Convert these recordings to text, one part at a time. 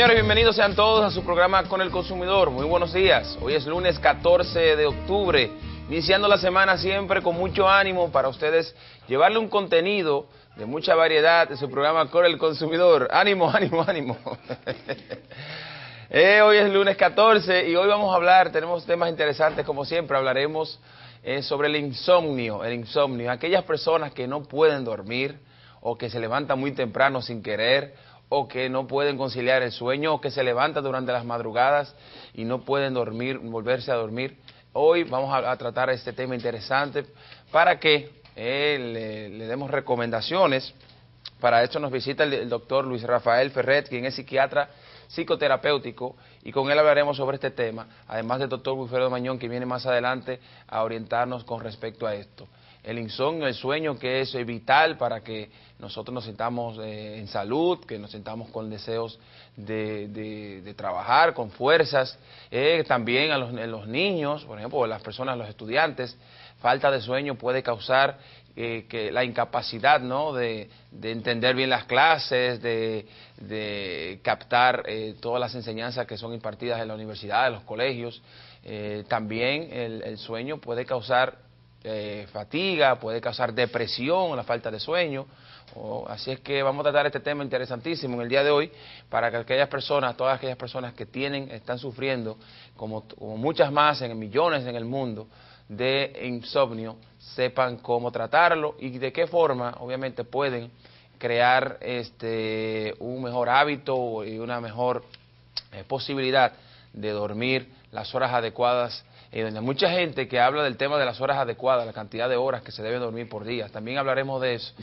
Señores, bienvenidos sean todos a su programa Con el Consumidor. Muy buenos días. Hoy es lunes 14 de octubre, iniciando la semana siempre con mucho ánimo para ustedes llevarle un contenido de mucha variedad de su programa Con el Consumidor. Ánimo, ánimo, ánimo. Eh, hoy es lunes 14 y hoy vamos a hablar, tenemos temas interesantes como siempre, hablaremos eh, sobre el insomnio, el insomnio, aquellas personas que no pueden dormir o que se levantan muy temprano sin querer o que no pueden conciliar el sueño o que se levantan durante las madrugadas y no pueden dormir, volverse a dormir. Hoy vamos a, tratar este tema interesante para que eh, le, demos recomendaciones. Para esto nos visita el, doctor Luis Rafael Ferret, quien es psiquiatra psicoterapéutico y con él hablaremos sobre este tema, además del doctor Wilfredo Mañón que viene más adelante a orientarnos con respecto a esto el insomnio, el sueño, que es eh, vital para que nosotros nos sentamos eh, en salud, que nos sintamos con deseos de, trabajar, con fuerzas. Eh, también a los, niños, por ejemplo, las personas, los estudiantes, falta de sueño puede causar que la incapacidad ¿no? de, entender bien las clases, de, captar todas las enseñanzas que son impartidas en la universidad, en los colegios. también el, el sueño puede causar eh, fatiga, puede causar depresión, la falta de sueño. así es que vamos a tratar este tema interesantísimo en el día de hoy para que aquellas personas, todas aquellas personas que tienen, están sufriendo, como, muchas más, en millones en el mundo, de insomnio, sepan cómo tratarlo y de qué forma, obviamente, pueden crear este, un mejor hábito y una mejor eh, posibilidad de dormir las horas adecuadas y eh, donde mucha gente que habla del tema de las horas adecuadas, la cantidad de horas que se deben dormir por día, también hablaremos de eso,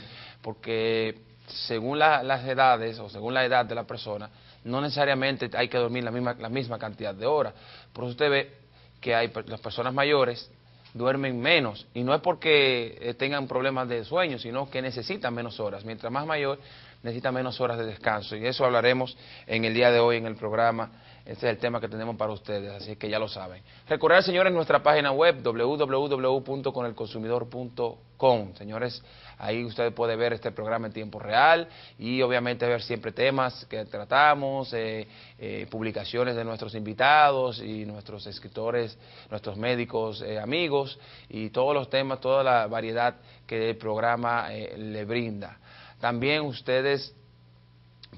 porque según las edades o según la edad de la persona, no necesariamente hay que dormir la misma, la misma cantidad de horas. Por eso usted ve que hay las personas mayores duermen menos y no es porque eh, tengan problemas de sueño, sino que necesitan menos horas. Mientras más mayor, necesita menos horas de descanso y eso hablaremos en el día de hoy en el programa este es el tema que tenemos para ustedes, así que ya lo saben. Recordar, señores, nuestra página web www.conelconsumidor.com. Señores, ahí usted puede ver este programa en tiempo real y obviamente ver siempre temas que tratamos, eh, eh, publicaciones de nuestros invitados y nuestros escritores, nuestros médicos eh, amigos y todos los temas, toda la variedad que el programa le brinda. También ustedes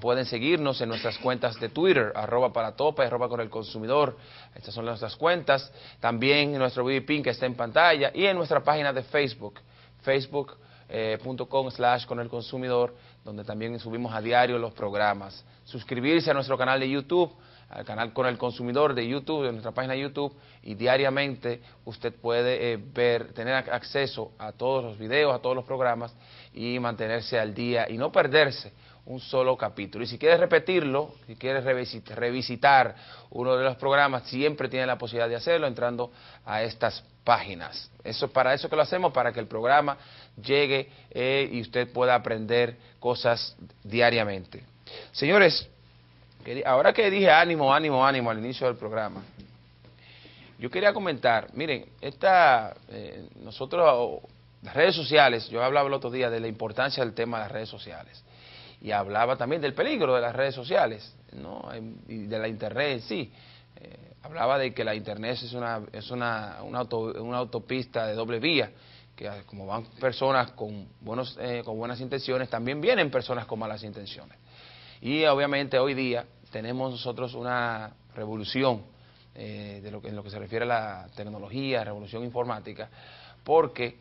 Pueden seguirnos en nuestras cuentas de Twitter, arroba para topa y arroba con el consumidor. Estas son nuestras cuentas. También en nuestro BB que está en pantalla y en nuestra página de Facebook, facebook.com eh, slash con el consumidor, donde también subimos a diario los programas. Suscribirse a nuestro canal de YouTube al canal con el consumidor de YouTube, de nuestra página de YouTube, y diariamente usted puede eh, ver, tener acceso a todos los videos, a todos los programas y mantenerse al día y no perderse un solo capítulo. Y si quieres repetirlo, si quieres revisitar uno de los programas, siempre tienes la posibilidad de hacerlo entrando a estas páginas. Eso para eso que lo hacemos, para que el programa llegue eh, y usted pueda aprender cosas diariamente. Señores, ahora que dije ánimo, ánimo, ánimo al inicio del programa, yo quería comentar, miren, esta eh, nosotros las redes sociales, yo hablaba el otro día de la importancia del tema de las redes sociales y hablaba también del peligro de las redes sociales ¿no? Em, y de la Internet en sí. Eh, hablaba de que la Internet es, una, es una, autopista de doble vía, que como van personas con, buenos, eh, con buenas intenciones, también vienen personas con malas intenciones. Y obviamente hoy día tenemos nosotros una revolución eh, de lo que, en lo que se refiere a la tecnología, revolución informática, porque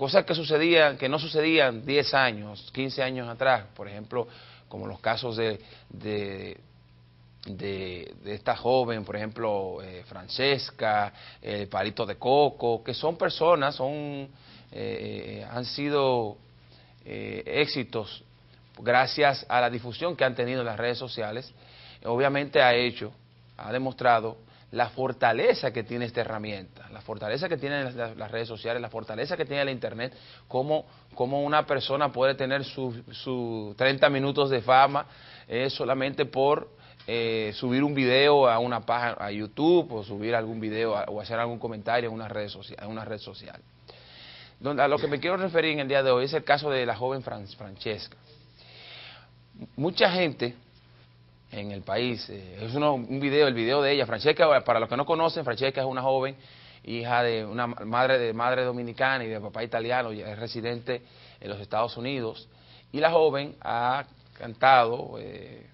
Cosas que sucedían, que no sucedían 10 años, 15 años atrás, por ejemplo, como los casos de, de, de, esta joven, por ejemplo, eh, Francesca, el Palito de Coco, que son personas, son, eh, eh, han sido éxitos gracias a la difusión que han tenido en las redes sociales, obviamente ha hecho, ha demostrado la fortaleza que tiene esta herramienta, la fortaleza que tienen las, redes sociales, la fortaleza que tiene el Internet, cómo, una persona puede tener sus 30 minutos de fama eh, solamente por eh, subir un video a una página, a YouTube o subir algún video o hacer algún comentario en una red social. En Donde, a lo que me quiero referir en el día de hoy es el caso de la joven Francesca. Mucha gente en el país. Eh, es un video, el video de ella. Francesca, eh, para los que no conocen, Francesca es una joven, hija de una madre de madre dominicana y de papá italiano, es residente en los Estados Unidos. Y la joven ha cantado, eh,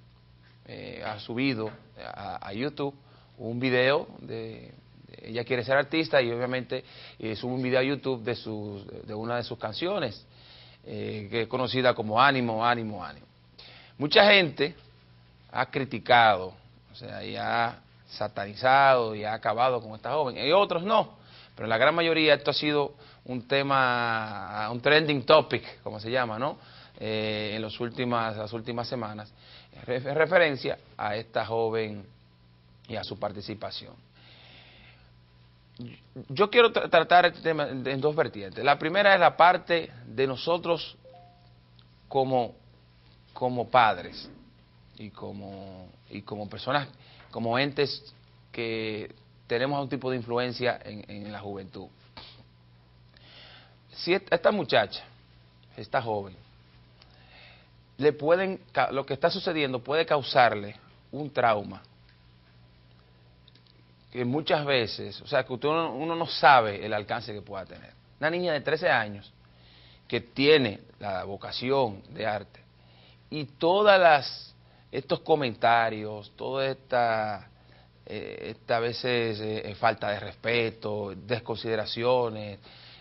ha subido a, YouTube un video de, ella quiere ser artista y obviamente es sube un video a YouTube de, de una de sus canciones, que es conocida como Ánimo, Ánimo, Ánimo. Mucha gente ha criticado, o sea, y ha satanizado y ha acabado con esta joven. Y otros no, pero la gran mayoría esto ha sido un tema, un trending topic, como se llama, ¿no? Eh, en últimas, las últimas semanas, en referencia a esta joven y a su participación. Yo quiero tratar este tema en dos vertientes. La primera es la parte de nosotros como, como padres y como, y como personas, como entes que tenemos algún tipo de influencia en, la juventud. Si esta muchacha, esta joven, le pueden, lo que está sucediendo puede causarle un trauma que muchas veces, o sea, que uno no sabe el alcance que pueda tener. Una niña de 13 años que tiene la vocación de arte y todas las estos comentarios, toda esta, eh, esta a veces eh, falta de respeto, desconsideraciones,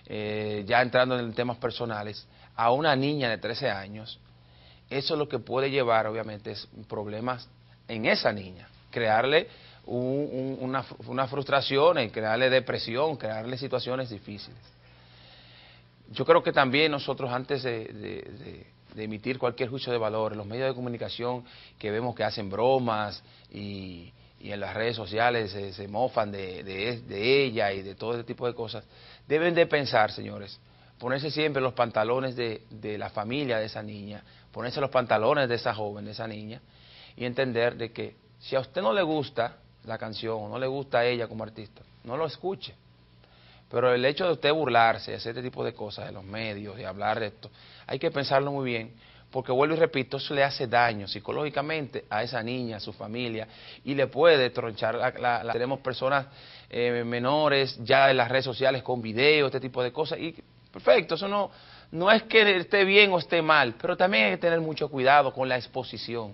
eh, ya entrando en temas personales, a una niña de 13 años, eso es lo que puede llevar, obviamente, es problemas en esa niña, crearle una frustración, crearle depresión, crearle situaciones difíciles. Yo creo que también nosotros antes de de emitir cualquier juicio de valor, los medios de comunicación que vemos que hacen bromas y, en las redes sociales se, mofan de, de, ella y de todo ese tipo de cosas, deben de pensar, señores, ponerse siempre los pantalones de, de la familia de esa niña, ponerse los pantalones de esa joven, de esa niña, y entender de que si a usted no le gusta la canción o no le gusta a ella como artista, no lo escuche pero el hecho de usted burlarse, hacer este tipo de cosas de los medios, de hablar de esto, hay que pensarlo muy bien, porque vuelvo y repito, eso le hace daño psicológicamente a esa niña, a su familia, y le puede tronchar. La, tenemos personas eh, menores ya en las redes sociales con videos, este tipo de cosas, y perfecto, eso no, no es que esté bien o esté mal, pero también hay que tener mucho cuidado con la exposición.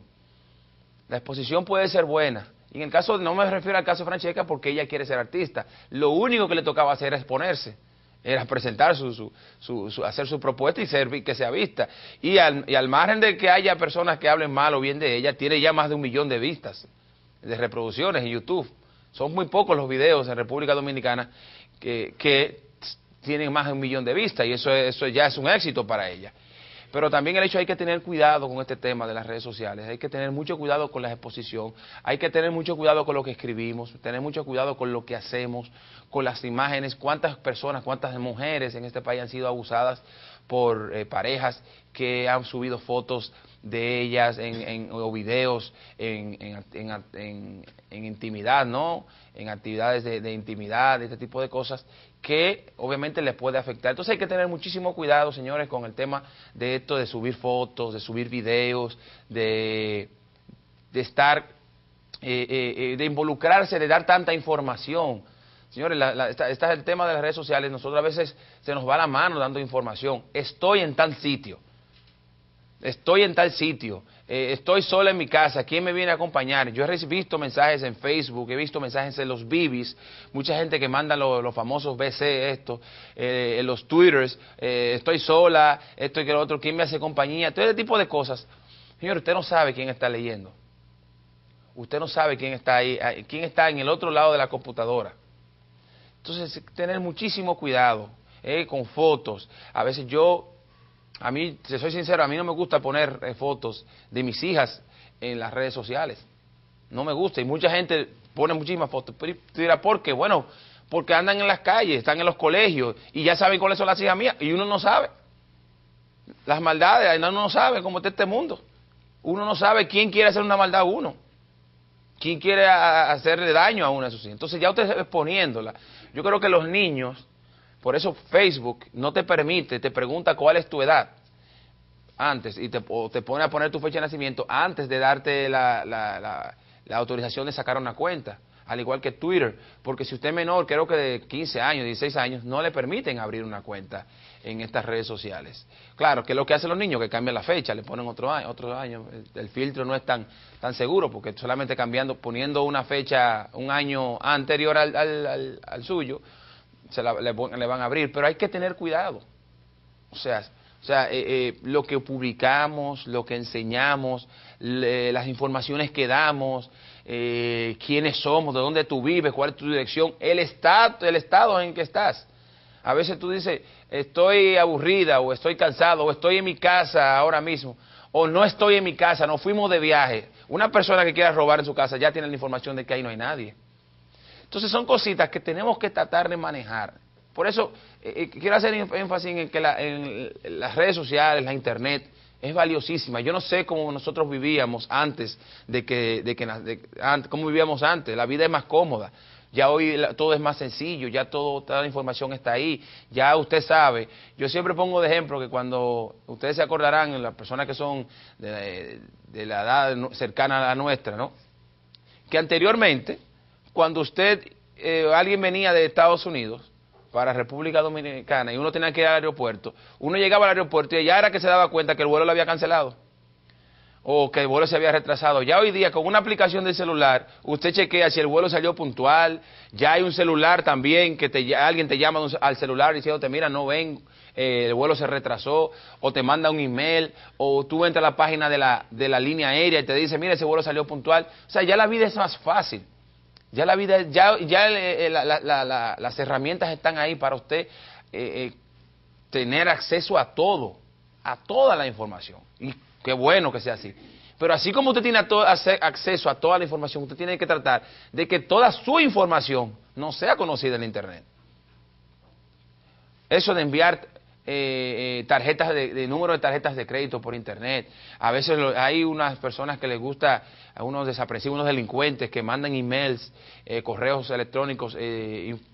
La exposición puede ser buena, y en el caso, no me refiero al caso de Francesca porque ella quiere ser artista. Lo único que le tocaba hacer era exponerse, era presentar su, su, su, hacer su propuesta y que sea vista. Y al, margen de que haya personas que hablen mal o bien de ella, tiene ya más de un millón de vistas, de reproducciones en YouTube. Son muy pocos los videos en República Dominicana que, tienen más de un millón de vistas y eso, eso ya es un éxito para ella. Pero también el hecho hay que tener cuidado con este tema de las redes sociales, hay que tener mucho cuidado con la exposición, hay que tener mucho cuidado con lo que escribimos, tener mucho cuidado con lo que hacemos, con las imágenes, cuántas personas, cuántas mujeres en este país han sido abusadas por eh, parejas que han subido fotos de ellas en, o videos en, intimidad, ¿no? En actividades de, de intimidad, este tipo de cosas que obviamente les puede afectar. Entonces hay que tener muchísimo cuidado, señores, con el tema de esto de subir fotos, de subir videos, de, estar, eh, eh, eh, de involucrarse, de dar tanta información. Señores, la, este es el tema de las redes sociales. Nosotros a veces se nos va la mano dando información. Estoy en tal sitio estoy en tal sitio, eh, estoy sola en mi casa, ¿quién me viene a acompañar? Yo he visto mensajes en Facebook, he visto mensajes en los bibis, mucha gente que manda los famosos BC, esto, eh, en los twitters, eh, estoy sola, esto y que lo otro, ¿quién me hace compañía? Todo ese tipo de cosas. Señor, usted no sabe quién está leyendo. Usted no sabe quién está ahí, ah, quién está en el otro lado de la computadora. Entonces, tener muchísimo cuidado con fotos. A veces yo a mí, si soy sincero, a mí no me gusta poner eh, fotos de mis hijas en las redes sociales. No me gusta. Y mucha gente pone muchísimas fotos. Pero ¿por qué? Bueno, porque andan en las calles, están en los colegios y ya saben cuáles son las hijas mías. Y uno no sabe. Las maldades, uno no sabe cómo está este mundo. Uno no sabe quién quiere hacer una maldad a uno. ¿Quién quiere hacerle daño a una de sus hijas? Entonces ya usted exponiéndola. Yo creo que los niños por eso Facebook no te permite, te pregunta cuál es tu edad antes y te, te pone a poner tu fecha de nacimiento antes de darte la, la, la, autorización de sacar una cuenta, al igual que Twitter, porque si usted es menor, creo que de 15 años, 16 años, no le permiten abrir una cuenta en estas redes sociales. Claro, que es lo que hacen los niños, que cambian la fecha, le ponen otro año, otro año. El, filtro no es tan, tan seguro, porque solamente cambiando, poniendo una fecha un año anterior al, al, al suyo, se le, van a abrir, pero hay que tener cuidado. O sea, o sea eh, eh, lo que publicamos, lo que enseñamos, las informaciones que damos, eh, quiénes somos, de dónde tú vives, cuál es tu dirección, el, estado, el estado en que estás. A veces tú dices, estoy aburrida o estoy cansado o estoy en mi casa ahora mismo o no estoy en mi casa, no fuimos de viaje. Una persona que quiera robar en su casa ya tiene la información de que ahí no hay nadie. Entonces son cositas que tenemos que tratar de manejar. Por eso eh, eh, quiero hacer énfasis en que en las redes sociales, la internet, es valiosísima. Yo no sé cómo nosotros vivíamos antes de que, de que cómo vivíamos antes. La vida es más cómoda. Ya hoy todo es más sencillo, ya toda la información está ahí, ya usted sabe. Yo siempre pongo de ejemplo que cuando ustedes se acordarán, las personas que son de, de la edad cercana a la nuestra, ¿no? Que anteriormente cuando usted, eh, alguien venía de Estados Unidos para República Dominicana y uno tenía que ir al aeropuerto, uno llegaba al aeropuerto y ya era que se daba cuenta que el vuelo lo había cancelado o que el vuelo se había retrasado. Ya hoy día con una aplicación de celular, usted chequea si el vuelo salió puntual, ya hay un celular también que te, alguien te llama al celular te mira, no ven, eh, el vuelo se retrasó, o te manda un email, o tú entras a la página de la, de la línea aérea y te dice, mira, ese vuelo salió puntual. O sea, ya la vida es más fácil. Ya la vida, ya, eh, eh, las herramientas están ahí para usted eh, tener acceso a todo, a toda la información. Y qué bueno que sea así. Pero así como usted tiene acceso a toda la información, usted tiene que tratar de que toda su información no sea conocida en Internet. Eso de enviar eh, eh, tarjetas de, número de tarjetas de crédito por internet. A veces hay unas personas que les gusta, a unos desaprensivos, unos delincuentes que mandan emails, eh, correos electrónicos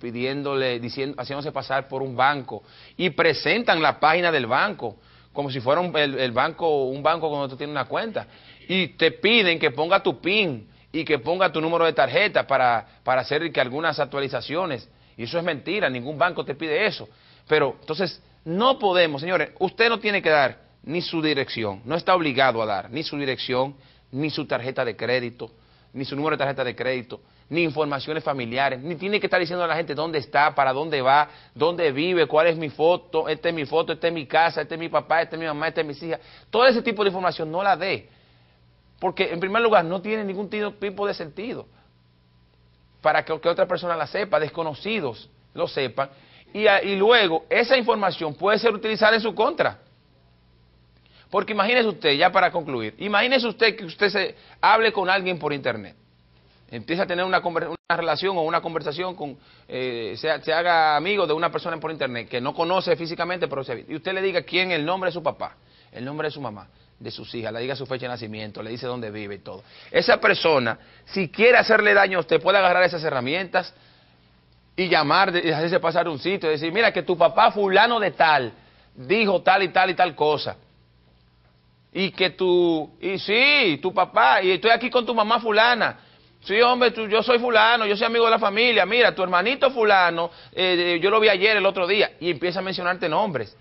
pidiéndole, diciendo, haciéndose pasar por un banco y presentan la página del banco como si fuera un, el, banco, un banco cuando tú tienes una cuenta y te piden que ponga tu PIN y que ponga tu número de tarjeta para, para hacer que algunas actualizaciones. Y eso es mentira, ningún banco te pide eso. Pero entonces no podemos, señores, usted no tiene que dar ni su dirección, no está obligado a dar ni su dirección, ni su tarjeta de crédito, ni su número de tarjeta de crédito, ni informaciones familiares, ni tiene que estar diciendo a la gente dónde está, para dónde va, dónde vive, cuál es mi foto, esta es mi foto, esta es mi casa, este es mi papá, esta es mi mamá, esta es mi hija. Todo ese tipo de información no la dé, porque en primer lugar no tiene ningún tipo de sentido para que otra persona la sepa, desconocidos lo sepan, y, luego esa información puede ser utilizada en su contra. Porque imagínese usted, ya para concluir, imagínese usted que usted se hable con alguien por internet. Empieza a tener una, una relación o una conversación con, eh, se, haga amigo de una persona por internet que no conoce físicamente, pero se Y usted le diga quién el nombre de su papá, el nombre de su mamá, de sus hijas, le diga su fecha de nacimiento, le dice dónde vive y todo. Esa persona, si quiere hacerle daño a usted, puede agarrar esas herramientas, y llamar, y hacerse pasar un sitio, y decir, mira que tu papá fulano de tal dijo tal y tal y tal cosa. Y que tu, y sí, tu papá, y estoy aquí con tu mamá fulana. Sí, hombre, yo soy fulano, yo soy amigo de la familia. Mira, tu hermanito fulano, eh, yo lo vi ayer, el otro día. Y empieza a mencionarte nombres.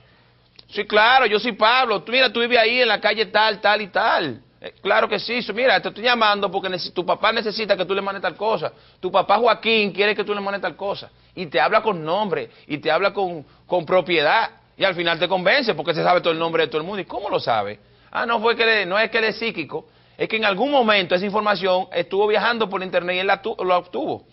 Sí, claro, yo soy Pablo. Tú, mira, tú vives ahí en la calle tal, tal y tal. Eh, claro que sí, mira, te estoy llamando porque tu papá necesita que tú le mandes tal cosa, tu papá Joaquín quiere que tú le mandes tal cosa, y te habla con nombre, y te habla con, propiedad, y al final te convence porque se sabe todo el nombre de todo el mundo. ¿Y cómo lo sabe? Ah, no, fue que no es que él es psíquico, es que en algún momento esa información estuvo viajando por internet y él la obtuvo.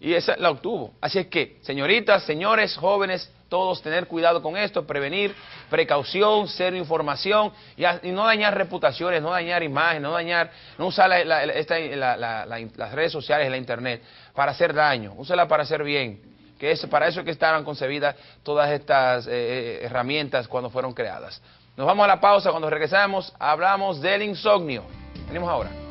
Y esa la obtuvo. Así es que, señoritas, señores, jóvenes, todos tener cuidado con esto, prevenir, precaución, cero información y, no dañar reputaciones, no dañar imágenes no dañar, no usar las redes sociales, la internet para hacer daño, úsela para hacer bien, que es para eso que estaban concebidas todas estas eh, eh, herramientas cuando fueron creadas. Nos vamos a la pausa, cuando regresamos hablamos del insomnio. Venimos ahora.